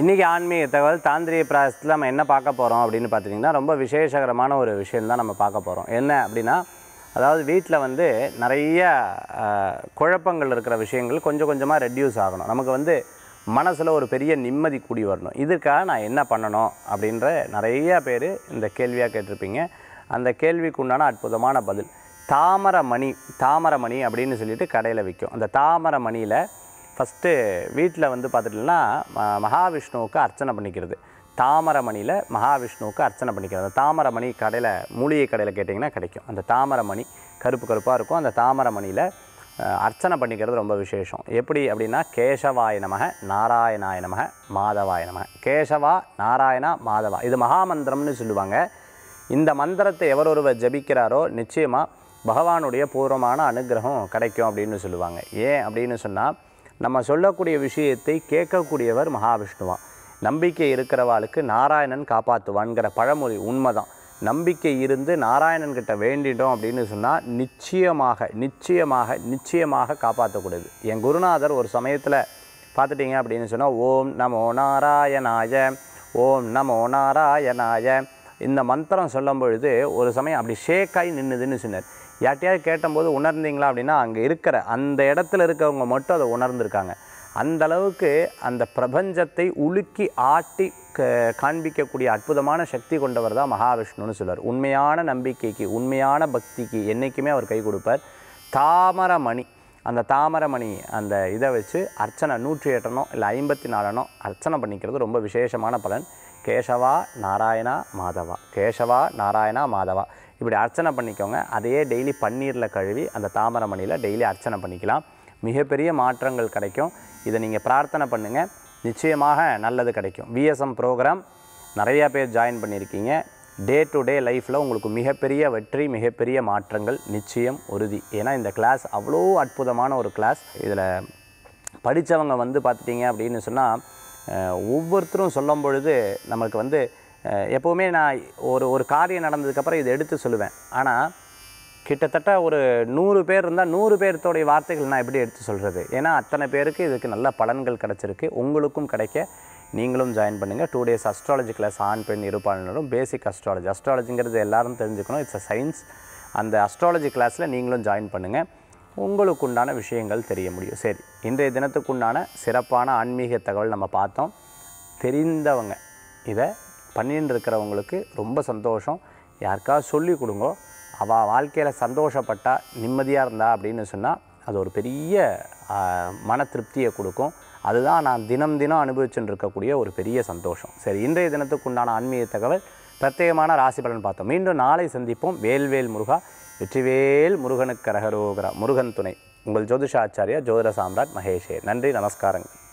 இன்றைக்கி ஆன்மீக தகவல் தாந்திரிய பிராயத்தில் நம்ம என்ன பார்க்க போகிறோம் அப்படின்னு பார்த்துட்டிங்கன்னா ரொம்ப விசேஷகரமான ஒரு விஷயம் தான் நம்ம பார்க்க போகிறோம் என்ன அப்படின்னா அதாவது வீட்டில் வந்து நிறைய குழப்பங்கள் இருக்கிற விஷயங்கள் கொஞ்சம் கொஞ்சமாக ரெடியூஸ் ஆகணும் நமக்கு வந்து மனசில் ஒரு பெரிய நிம்மதி கூடி வரணும் இதுக்காக நான் என்ன பண்ணணும் அப்படின்ற நிறைய பேர் இந்த கேள்வியாக கேட்டிருப்பீங்க அந்த கேள்விக்கு உண்டான அற்புதமான பதில் தாமரை மணி தாமரை மணி அப்படின்னு சொல்லிட்டு கடையில் விற்கும் அந்த தாமரை மணியில் ஃபஸ்ட்டு வீட்டில் வந்து பார்த்துட்டிங்கன்னா மகாவிஷ்ணுவுக்கு அர்ச்சனை பண்ணிக்கிறது தாமரமணியில் மகாவிஷ்ணுவுக்கு அர்ச்சனை பண்ணிக்கிறது அந்த தாமரமணி கடையில் மூலிகை கடையில் கேட்டிங்கன்னா கிடைக்கும் அந்த தாமரமணி கருப்பு கருப்பாக இருக்கும் அந்த தாமரமணியில் அர்ச்சனை பண்ணிக்கிறது ரொம்ப விசேஷம் எப்படி அப்படின்னா கேசவாய நமக நாராயணாய நமக மாதவாய நமக கேசவா நாராயணா மாதவா இது மகாமந்திரம்னு சொல்லுவாங்க இந்த மந்திரத்தை எவர் ஒருவர் ஜபிக்கிறாரோ நிச்சயமாக பகவானுடைய பூர்வமான அனுகிரகம் கிடைக்கும் அப்படின்னு சொல்லுவாங்க ஏன் அப்படின்னு சொன்னால் நம்ம சொல்லக்கூடிய விஷயத்தை கேட்கக்கூடியவர் மகாவிஷ்ணுவா நம்பிக்கை இருக்கிறவாளுக்கு நாராயணன் காப்பாற்றுவான்கிற பழமொழி உண்மைதான் நம்பிக்கை இருந்து நாராயணன்கிட்ட வேண்டிட்டோம் அப்படின்னு சொன்னால் நிச்சயமாக நிச்சயமாக நிச்சயமாக காப்பாற்றக்கூடியது என் குருநாதர் ஒரு சமயத்தில் பார்த்துட்டிங்க அப்படின்னு சொன்னால் ஓம் நமோ நாராயணாய ஓம் நமோ நாராயணாய இந்த மந்திரம் சொல்லும் பொழுது ஒரு சமயம் அப்படி ஷேக்காகி நின்றுதுன்னு சொன்னார் யார்ட்டையாவது கேட்டபோது உணர்ந்தீங்களா அப்படின்னா அங்கே இருக்கிற அந்த இடத்துல இருக்கவங்க மட்டும் அதை உணர்ந்திருக்காங்க அந்த அளவுக்கு அந்த பிரபஞ்சத்தை உலுக்கி ஆட்டி காண்பிக்கக்கூடிய அற்புதமான சக்தி கொண்டவர் தான் மகாவிஷ்ணுன்னு சொல்வார் உண்மையான நம்பிக்கைக்கு உண்மையான பக்திக்கு என்றைக்குமே அவர் கை கொடுப்பார் தாமரமணி அந்த தாமரமணி அந்த இதை வச்சு அர்ச்சனை நூற்றி எட்டனோ இல்லை ஐம்பத்தி நாலனோ அர்ச்சனை பண்ணிக்கிறது ரொம்ப விசேஷமான பலன் கேசவா நாராயணா மாதவா கேசவா நாராயணா மாதவா இப்படி அர்ச்சனை பண்ணிக்கோங்க அதையே டெய்லி பன்னீரில் கழுவி அந்த தாமர மணியில் டெய்லி அர்ச்சனை பண்ணிக்கலாம் மிகப்பெரிய மாற்றங்கள் கிடைக்கும் இதை நீங்கள் பிரார்த்தனை பண்ணுங்கள் நிச்சயமாக நல்லது கிடைக்கும் விஎஸ்எம் ப்ரோக்ராம் நிறையா பேர் ஜாயின் பண்ணியிருக்கீங்க டே டு டே லைஃப்பில் உங்களுக்கு மிகப்பெரிய வெற்றி மிகப்பெரிய மாற்றங்கள் நிச்சயம் உறுதி ஏன்னா இந்த கிளாஸ் அவ்வளோ அற்புதமான ஒரு கிளாஸ் இதில் படித்தவங்க வந்து பார்த்துட்டிங்க அப்படின்னு சொன்னால் ஒவ்வொருத்தரும் சொல்லும் பொழுது நமக்கு வந்து எப்போவுமே நான் ஒரு ஒரு காரியம் நடந்ததுக்கப்புறம் இதை எடுத்து சொல்லுவேன் ஆனால் கிட்டத்தட்ட ஒரு நூறு பேர் இருந்தால் நூறு பேர்த்தோடைய வார்த்தைகள் நான் எப்படி எடுத்து சொல்கிறது ஏன்னா அத்தனை பேருக்கு இதுக்கு நல்ல பலன்கள் கிடச்சிருக்கு உங்களுக்கும் கிடைக்க நீங்களும் ஜாயின் பண்ணுங்கள் டூ டேஸ் அஸ்ட்ராலஜி கிளாஸ் ஆண் பெண் இருப்பாளினரும் பேசிக் அஸ்ட்ராலஜி அஸ்ட்ராலஜிங்கிறது எல்லாரும் தெரிஞ்சுக்கணும் இட்ஸ் அ சயின்ஸ் அந்த அஸ்ட்ராலஜி கிளாஸில் நீங்களும் ஜாயின் பண்ணுங்கள் உங்களுக்குண்டான விஷயங்கள் தெரிய முடியும் சரி இன்றைய தினத்துக்குண்டான சிறப்பான ஆன்மீக தகவல் நம்ம பார்த்தோம் தெரிந்தவங்க இதை பண்ணின்னு இருக்கிறவங்களுக்கு ரொம்ப சந்தோஷம் யாருக்காவது சொல்லி கொடுங்கோ அவள் வாழ்க்கையில் சந்தோஷப்பட்டா நிம்மதியாக இருந்தா அப்படின்னு சொன்னால் அது ஒரு பெரிய மன திருப்தியை கொடுக்கும் அதுதான் நான் தினம் தினம் அனுபவிச்சுட்டு இருக்கக்கூடிய ஒரு பெரிய சந்தோஷம் சரி இன்றைய தினத்துக்கு உண்டான ஆன்மீக தகவல் பிரத்யேகமான ராசி பலன் பார்த்தோம் மீண்டும் நாளை சந்திப்போம் வேல்வேல் முருகா வெற்றிவேல் முருகனுக்கு முருகன் துணை உங்கள் ஜோதிஷாச்சாரியா ஜோதிட சாம்ராட் மகேஷே நன்றி நமஸ்காரங்கள்